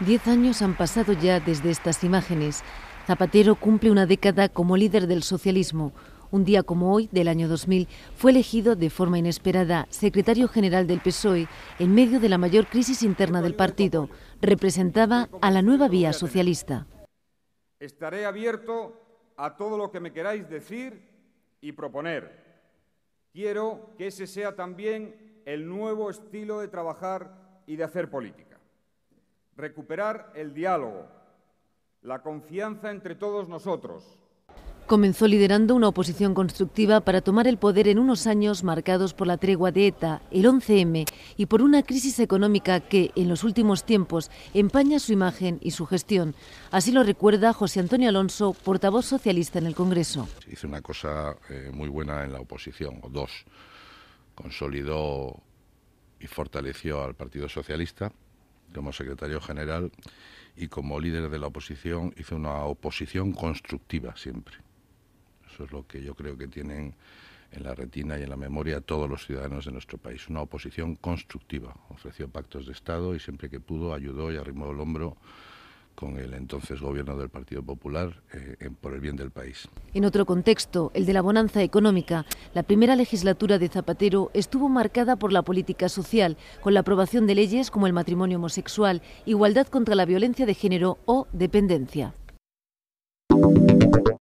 Diez años han pasado ya desde estas imágenes. Zapatero cumple una década como líder del socialismo. Un día como hoy, del año 2000, fue elegido de forma inesperada secretario general del PSOE en medio de la mayor crisis interna del partido. Representaba a la nueva vía socialista. Estaré abierto a todo lo que me queráis decir y proponer. Quiero que ese sea también el nuevo estilo de trabajar y de hacer política. Recuperar el diálogo, la confianza entre todos nosotros, Comenzó liderando una oposición constructiva para tomar el poder en unos años marcados por la tregua de ETA, el 11M, y por una crisis económica que, en los últimos tiempos, empaña su imagen y su gestión. Así lo recuerda José Antonio Alonso, portavoz socialista en el Congreso. Hizo una cosa eh, muy buena en la oposición, o dos. Consolidó y fortaleció al Partido Socialista como secretario general y como líder de la oposición hizo una oposición constructiva siempre eso es lo que yo creo que tienen en la retina y en la memoria todos los ciudadanos de nuestro país. Una oposición constructiva. Ofreció pactos de Estado y siempre que pudo ayudó y arrimó el hombro con el entonces gobierno del Partido Popular eh, por el bien del país. En otro contexto, el de la bonanza económica, la primera legislatura de Zapatero estuvo marcada por la política social, con la aprobación de leyes como el matrimonio homosexual, igualdad contra la violencia de género o dependencia.